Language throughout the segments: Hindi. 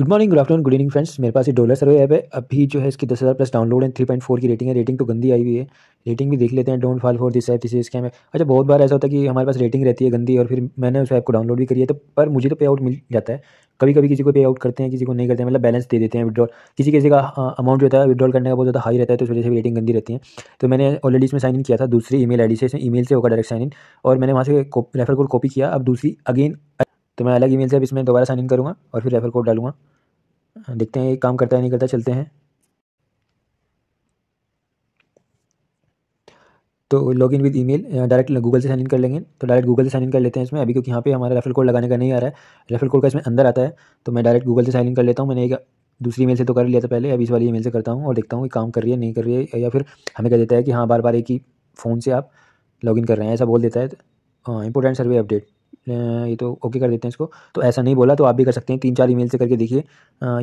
good morning good afternoon good evening friends मेरे पास ये डॉलर सर्वे ऐप है अभी जो है इसकी दस हज़ार प्लस डाउनलोड है थ्री पॉइंट फोर की रेटिंग है रेटिंग तो गंदी आई हुई है रेटिंग भी देख लेते हैं don't fall for this app this scam है अच्छा बहुत बार ऐसा होता है कि हमारे पास रेटिंग रहती है गंदी और फिर मैंने उस ऐप को डाउनलोड भी करी है तो पर मुझे तो पे आउट मिल जाता है कभी कभी किसी को पे आउट करते हैं किसी को नहीं करते हैं मतलब बैलेंस दे देते हैं विड्रॉल किसी किसी का अमाउंट जो होता है विड्रॉल करने का बहुत ज़्यादा हाई रहता है तो उस वजह से रेटिंग गंदी रहती है तो मैंने ऑलरेडी इसमें साइन इन किया था दूसरी आई डी से इसमें मेल से होगा डायरेक्ट साइन इन और मैंने वहाँ से रेफर कोड कॉपी किया अब दूसरी अगेन तो मैं अलग ई से अब इसमें दोबारा साइन इन करूँगा और फिर रेफ़र कोड डालूँगा हाँ, देखते हैं ये काम करता है नहीं करता चलते हैं तो लॉग इन विद ई डायरेक्ट गूगल से साइन इन कर लेंगे तो डायरेक्ट गूगल से साइन इन कर लेते हैं इसमें अभी क्योंकि यहाँ पे हमारा रेफरल कोड लगाने का नहीं आ रहा है रेफरल कोड का इसमें अंदर आता है तो मैं डायरेक्ट गूगल से साइन इन कर लेता हूँ मैंने एक दूसरी मेल से तो कर लिया था पहले अभी इस वाली ई से करता हूँ और देखता हूँ कि काम कर रही है नहीं कर रही है या फिर हमें कह देता है कि हाँ बार बार एक ही फ़ोन से आप लॉग कर रहे हैं ऐसा बोल देता है इंपॉर्टेंट सर्वे अपडेट ये तो ओके कर देते हैं इसको तो ऐसा नहीं बोला तो आप भी कर सकते हैं तीन चार ईमेल से करके देखिए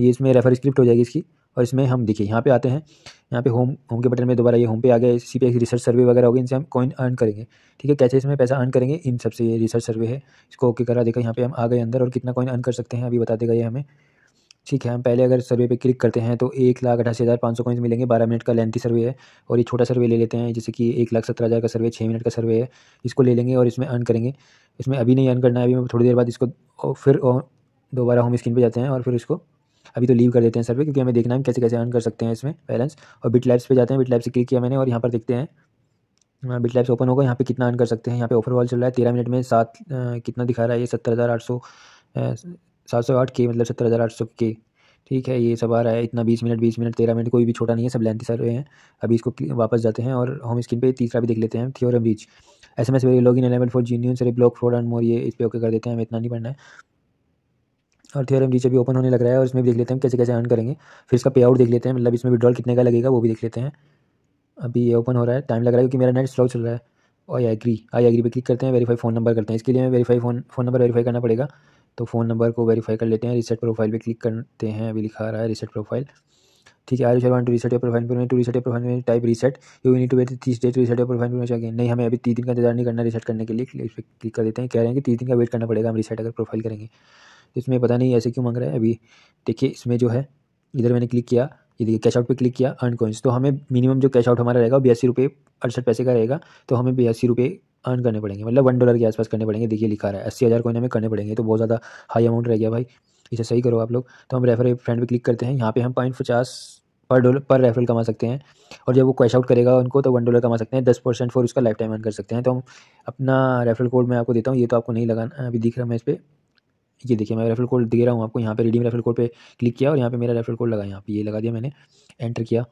ये इसमें रेफर स्क्रिप्ट हो जाएगी इसकी और इसमें हम देखिए यहाँ पे आते हैं यहाँ पे होम होम के बटन में दोबारा ये होम पे आ गए इसी पे रिसर्च सर्वे वगैरह होगी इनसे हम कॉइन अर्न करेंगे ठीक है कैसे इसमें पैसा अर्न करेंगे इन सबसे ये रिसर्च सर्वे है इसको ओके करा देखा यहाँ पे हम आ गए अंदर और कितना कॉइन अर्न कर सकते हैं अभी बता देगा ये हमें ठीक है हम पहले अगर सर्वे पे क्लिक करते हैं तो एक लाख अठासी हज़ार पाँच सौ कॉइन्स मिलेंगे बारह मिनट का लेंथी सर्वे है और ये छोटा सर्वे ले लेते हैं जैसे कि एक लाख सत्रह हज़ार का सर्वे छः मिनट का सर्वे है इसको ले लेंगे और इसमें अर्न करेंगे इसमें अभी नहीं अर्न करना है अभी थोड़ी देर बाद इसको फिर दोबारा होम स्क्रीन पर जाते हैं और फिर इसको अभी तो लीव कर देते हैं सर्वे क्योंकि हमें देखना है कैसे कैसे अर्न कर सकते हैं इसमें बैलेंस और बिट लैब्स पर जाते हैं बिट लैब्स से क्लिक किया मैंने और यहाँ पर देखते हैं बिट लैब्स ओपन होगा यहाँ पे कितना अर्न कर सकते हैं यहाँ पे ऑफर वॉल चल रहा है तेरह मिनट में सात कितना दिखा रहा है ये सत्तर हज़ार आठ सौ सात सौ आठ के मतलब सत्तर हज़ार आठ सौ के ठीक है ये सब आ रहा है इतना बीस मिनट बीस मिनट तेरह मिनट कोई भी छोटा नहीं है सब लेंथ सर हैं अभी इसको वापस जाते हैं और होम स्क्रीन पे तीसरा भी देख लेते हैं थियोरम बीच S M S log in eleven G न्यून sir block four and more ये इस पर ओके कर देते हैं हमें इतना नहीं पढ़ना है और थियोरम बीच अभी ओपन होने लग रहा है और इसमें भी देख लेते हैं कैसे कैसे अर्न करेंगे फिर इसका पे आउट देख लेते हैं मतलब इसमें विड्रॉल कितने का लगेगा वो भी देख लेते हैं अभी ये ओपन हो रहा है टाइम लग रहा है क्योंकि मेरा नेट स्लो चल रहा है और आई एग्री आई एग्री पे क्लिक करते हैं वेरीफाई फ़ोन नंबर करते हैं इसके लिए मैं verify phone phone number verify करना पड़ेगा तो फ़ोन नंबर को वेरीफाई कर लेते हैं रिसेट प्रोफाइल पे क्लिक करते हैं अभी लिखा रहा है रिसेट प्रोफाइल ठीक है are you to reset profile to reset profile में type reset you need to wait तीस डेट रिसेट प्रोफाइल चाहिए नहीं हमें अभी तीस दिन का इंतजार नहीं करना रिसेट करने के लिए क्लिक कर देते हैं कह रहे हैं कि तीस दिन का वेट करना पड़ेगा हम रिसेट अगर प्रोफाइल करेंगे इसमें पता नहीं ऐसे क्यों मांग रहा है अभी देखिए इसमें जो है इधर मैंने क्लिक किया ये देखिए कैश आउट पर क्लिक किया अर्न कॉइन्स तो हमें मिनिमम जो कैश आउट हमारा रहेगा बयासी रुपये अड़सठ पैसे का रहेगा तो हमें बयासी रुपये अर्न करने पड़ेंगे मतलब वन डॉलर के आसपास करने पड़ेंगे देखिए लिखा रहा है अस्सी हज़ार कोई हमें करने पड़ेंगे तो बहुत ज़्यादा हाई अमाउंट रह गया भाई इसे सही करो आप लोग तो हम रेफर फ्रेंड पर क्लिक करते हैं यहाँ पे हम पॉइंट पचास पर डॉलर पर रेफरल कमा सकते हैं और जब वो कैश आउट करेगा उनको तो वन डॉलर कमा सकते हैं दस परसेंट फॉर उसका लाइफ टाइम अर्न कर सकते हैं तो हम अपना रेफरल कोड मैं आपको देता हूँ ये तो आपको नहीं लगाना अभी दिख रहा है मैं इस पर ये देखिए मैं रेफरल कोड दे रहा हूँ आपको यहाँ पे रिडीम रेफरल कोड पे क्लिक किया और यहाँ पे मेरा रेफरल कोड लगा यहाँ पे ये लगा दिया मैंने एंटर किया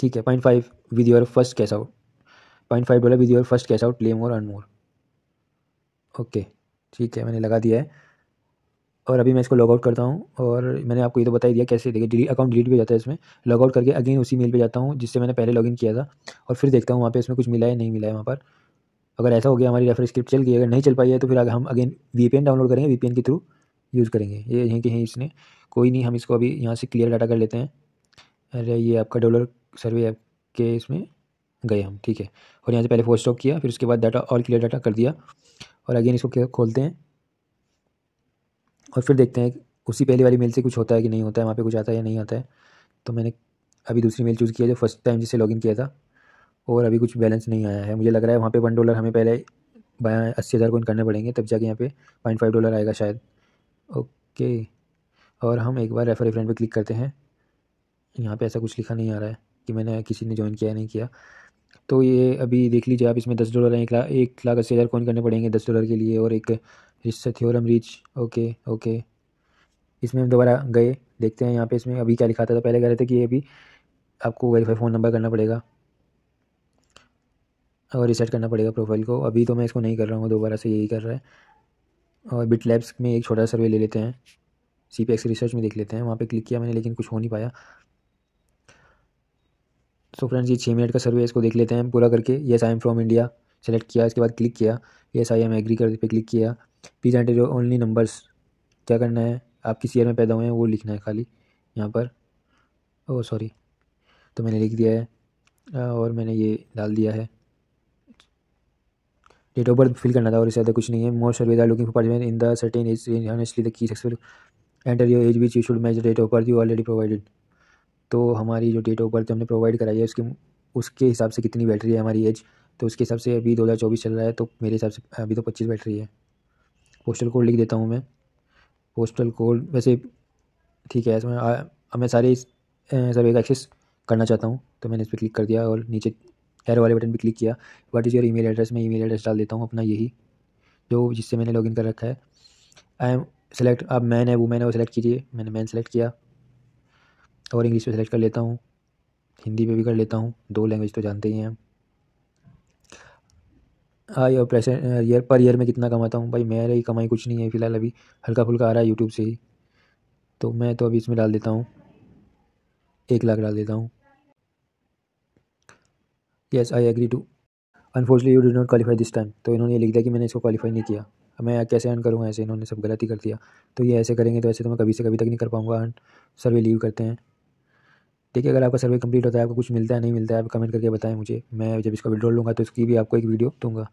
ठीक है point five with your first cash out point five dollar with your first cash out claim more earn more okay ठीक है मैंने लगा दिया है और अभी मैं इसको लॉगआउट करता हूँ और मैंने आपको ये तो बताई दिया कैसे देखिए डिलीट अकाउंट डिलीट भी हो जाता है इसमें लॉगआउट करके अगेन उसी मेल पे जाता हूँ जिससे मैंने पहले लॉगिन किया था और फिर देखता हूँ वहाँ पे इसमें कुछ मिला है नहीं मिला है वहाँ पर अगर ऐसा हो गया हमारी रेफर स्क्रिप्ट चल गई अगर नहीं चल पाई है तो फिर अगर हम अगेन वी डाउनलोड करेंगे वी के थ्रू यूज़ करेंगे ये यहीं के यहीं इसने कोई नहीं हम इसको अभी यहाँ से क्लियर डाटा कर लेते हैं अरे ये आपका डॉलर सर्वे ऐप के इसमें गए हम ठीक है और यहाँ से पहले फोर स्टॉक किया फिर उसके बाद डाटा ऑल क्लियर डाटा कर दिया और अगेन इसको खोलते हैं और फिर देखते हैं उसी पहली वाली मेल से कुछ होता है कि नहीं होता है वहाँ पे कुछ आता है या नहीं आता है तो मैंने अभी दूसरी मेल चूज़ किया जो फर्स्ट टाइम जिससे लॉगिन किया था और अभी कुछ बैलेंस नहीं आया है मुझे लग रहा है वहाँ पे वन डॉलर हमें पहले बाया अस्सी हज़ार कोइन करने पड़ेंगे तब जाके यहाँ पे पॉइंट फाइव डॉलर आएगा शायद ओके और हम एक बार रेफर रिफ्रेंड पर क्लिक करते हैं यहाँ पर ऐसा कुछ लिखा नहीं आ रहा है कि मैंने किसी ने ज्वाइन किया नहीं किया तो ये अभी देख लीजिए आप इसमें दस डॉलर हैं एक लाख एक लाख अस्सी हज़ार कौन करने पड़ेंगे दस डॉलर के लिए और एक रिश्ता थ्योरम रीच ओके ओके इसमें हम दोबारा गए देखते हैं यहाँ पे इसमें अभी क्या लिखा था पहले कह रहे थे कि अभी आपको वेरीफाई फ़ोन नंबर करना पड़ेगा और रिसेट करना पड़ेगा प्रोफाइल को अभी तो मैं इसको नहीं कर रहा हूँ दोबारा से यही कर रहा है और बिट लैब्स में एक छोटा सर्वे ले लेते हैं सी पी एक्स रिसर्च में देख लेते हैं वहाँ पर क्लिक किया मैंने लेकिन कुछ हो नहीं पाया सो फ्रेंड्स ये छः मिनट का सर्वे इसको देख लेते हैं पूरा करके yes I am from India select किया इसके बाद क्लिक किया येस आई एम एग्री कर पे क्लिक किया please enter your only numbers क्या करना है आप किस ईयर में पैदा हुए हैं वो लिखना है खाली यहाँ पर ओ oh, सॉरी तो मैंने लिख दिया है और मैंने ये डाल दिया है डेट ऑफ बर्थ फिल करना था और इससे ज़्यादा कुछ नहीं है more surveys are looking for in the certain age the key successful enter your age which you should match date of birth you already provided तो हमारी जो डेट ऑफ बर्थ हमने प्रोवाइड कराई है उसकी उसके हिसाब से कितनी बैटरी है हमारी एज तो उसके हिसाब से अभी चौबीस चल रहा है तो मेरे हिसाब से अभी तो पच्चीस बैटरी है पोस्टल कोड लिख देता हूँ मैं पोस्टल कोड वैसे ठीक है इसमें मैं सारे सर्वे का एक्सेस करना चाहता हूँ तो मैंने इस पर क्लिक कर दिया और नीचे एरो वाले बटन पर क्लिक किया what is your email address मैं ईमेल एड्रेस डाल देता हूँ अपना यही जो जिससे मैंने लॉगिन कर रखा है आई एम सेलेक्ट अब मैन है वो मैन है वो सिलेक्ट कीजिए मैंने मैन सेलेक्ट किया और इंग्लिश पे सेलेक्ट कर लेता हूँ हिंदी पे भी कर लेता हूँ दो लैंग्वेज तो जानते ही हैं आई और प्रेसेंट ईयर पर ईयर में कितना कमाता हूँ भाई मेरी कमाई कुछ नहीं है फ़िलहाल अभी हल्का फुल्का आ रहा है यूट्यूब से ही तो मैं तो अभी इसमें डाल देता हूँ एक लाख डाल देता हूँ yes I agree to unfortunately you do not qualify this time तो इन्होंने ये लिख दिया कि मैंने इसको क्वालीफाई नहीं किया मैं कैसे अर्न करूँगा ऐसे इन्होंने सब गलती कर दिया तो ये ऐसे करेंगे तो ऐसे तो मैं कभी से कभी तक नहीं कर पाऊँगा अर्न सर लीव करते हैं देखिए अगर आपका सर्वे कंप्लीट होता है आपको कुछ मिलता है नहीं मिलता है आप कमेंट करके बताएं मुझे मैं जब इसका विड्रॉल लूँगा तो इसकी भी आपको एक वीडियो दूँगा